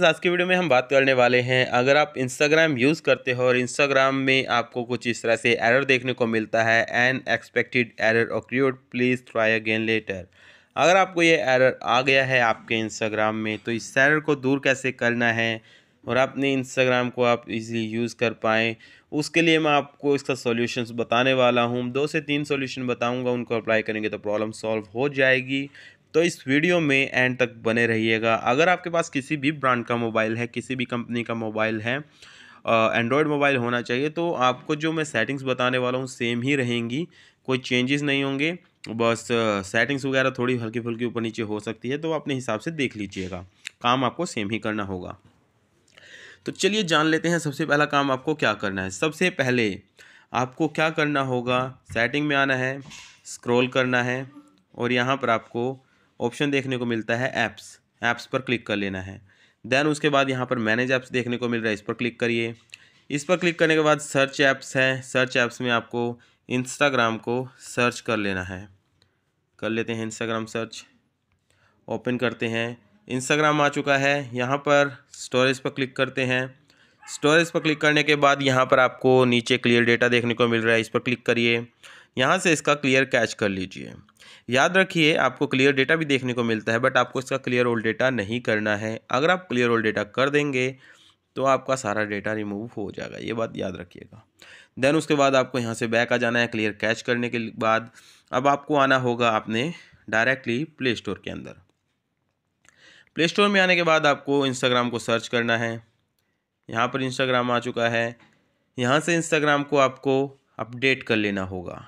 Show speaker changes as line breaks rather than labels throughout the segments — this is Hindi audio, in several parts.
तो आज की वीडियो में हम बात करने वाले हैं अगर आप इंस्टाग्राम यूज़ करते हो और इंस्टाग्राम में आपको कुछ इस तरह से एरर देखने को मिलता है unexpected error occurred please try again later अगर आपको ये एरर आ गया है आपके इंस्टाग्राम में तो इस एरर को दूर कैसे करना है और अपने इंस्टाग्राम को आप इजीली यूज़ कर पाएँ उसके लिए मैं आपको इसका सॉल्यूशन बताने वाला हूँ दो से तीन सॉल्यूशन बताऊँगा उनको अप्लाई करेंगे तो प्रॉब्लम सॉल्व हो जाएगी तो इस वीडियो में एंड तक बने रहिएगा अगर आपके पास किसी भी ब्रांड का मोबाइल है किसी भी कंपनी का मोबाइल है एंड्रॉयड मोबाइल होना चाहिए तो आपको जो मैं सेटिंग्स बताने वाला हूँ सेम ही रहेंगी कोई चेंजेस नहीं होंगे बस सेटिंग्स वगैरह थोड़ी हल्की फुल्की ऊपर नीचे हो सकती है तो अपने हिसाब से देख लीजिएगा काम आपको सेम ही करना होगा तो चलिए जान लेते हैं सबसे पहला काम आपको क्या करना है सबसे पहले आपको क्या करना होगा सेटिंग में आना है स्क्रॉल करना है और यहाँ पर आपको ऑप्शन देखने को मिलता है ऐप्स ऐप्स पर क्लिक कर लेना है देन उसके बाद यहाँ पर मैनेज ऐप्स देखने को मिल रहा है इस पर क्लिक करिए इस पर क्लिक करने के बाद सर्च ऐप्स है सर्च ऐप्स में आपको इंस्टाग्राम को सर्च कर लेना है कर लेते हैं इंस्टाग्राम सर्च ओपन करते हैं इंस्टाग्राम आ चुका है यहाँ पर स्टोरेज पर क्लिक करते हैं स्टोरेज पर क्लिक करने के बाद यहाँ पर आपको नीचे क्लियर डेटा देखने को मिल रहा है इस पर क्लिक करिए यहाँ से इसका क्लियर कैच कर लीजिए याद रखिए आपको क्लियर डेटा भी देखने को मिलता है बट आपको इसका क्लियर ओल्ड डेटा नहीं करना है अगर आप क्लियर ओल्ड डेटा कर देंगे तो आपका सारा डेटा रिमूव हो जाएगा ये बात याद रखिएगा देन उसके बाद आपको यहाँ से बैक आ जाना है क्लियर कैच करने के बाद अब आपको आना होगा आपने डायरेक्टली प्ले स्टोर के अंदर प्ले स्टोर में आने के बाद आपको इंस्टाग्राम को सर्च करना है यहाँ पर इंस्टाग्राम आ चुका है यहाँ से इंस्टाग्राम को आपको अपडेट कर लेना होगा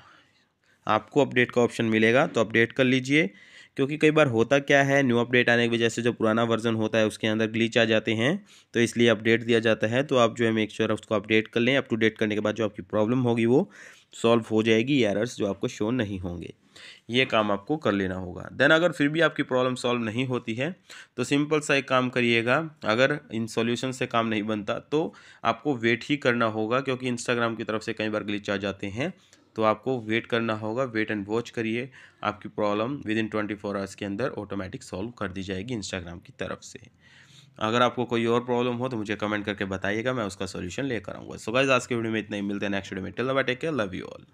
आपको अपडेट का ऑप्शन मिलेगा तो अपडेट कर लीजिए क्योंकि कई बार होता क्या है न्यू अपडेट आने की वजह से जो पुराना वर्जन होता है उसके अंदर ग्लीच आ जाते हैं तो इसलिए अपडेट दिया जाता है तो आप जो है मेक श्योर उसको अपडेट कर लें अप टू डेट करने के बाद जो आपकी प्रॉब्लम होगी वो सॉल्व हो जाएगी एरर्स जो आपको शो नहीं होंगे ये काम आपको कर लेना होगा देन अगर फिर भी आपकी प्रॉब्लम सॉल्व नहीं होती है तो सिंपल सा एक काम करिएगा अगर इन सॉल्यूशन से काम नहीं बनता तो आपको वेट ही करना होगा क्योंकि इंस्टाग्राम की तरफ से कई बार ग्लिच आ जाते हैं तो आपको वेट करना होगा वेट एंड वॉच करिए आपकी problem within twenty four hours के अंदर ऑटोमेटिक सॉल्व कर दी जाएगी इंस्टाग्राम की तरफ से अगर आपको कोई और प्रॉब्लम हो तो मुझे कमेंट करके बताइएगा मैं उसका सोल्यूशन लेकर आऊँगा सो गाइज आज के वीडियो में इतना ही मिलते हैं नेक्स्ट वीडियो में till bye take care love you all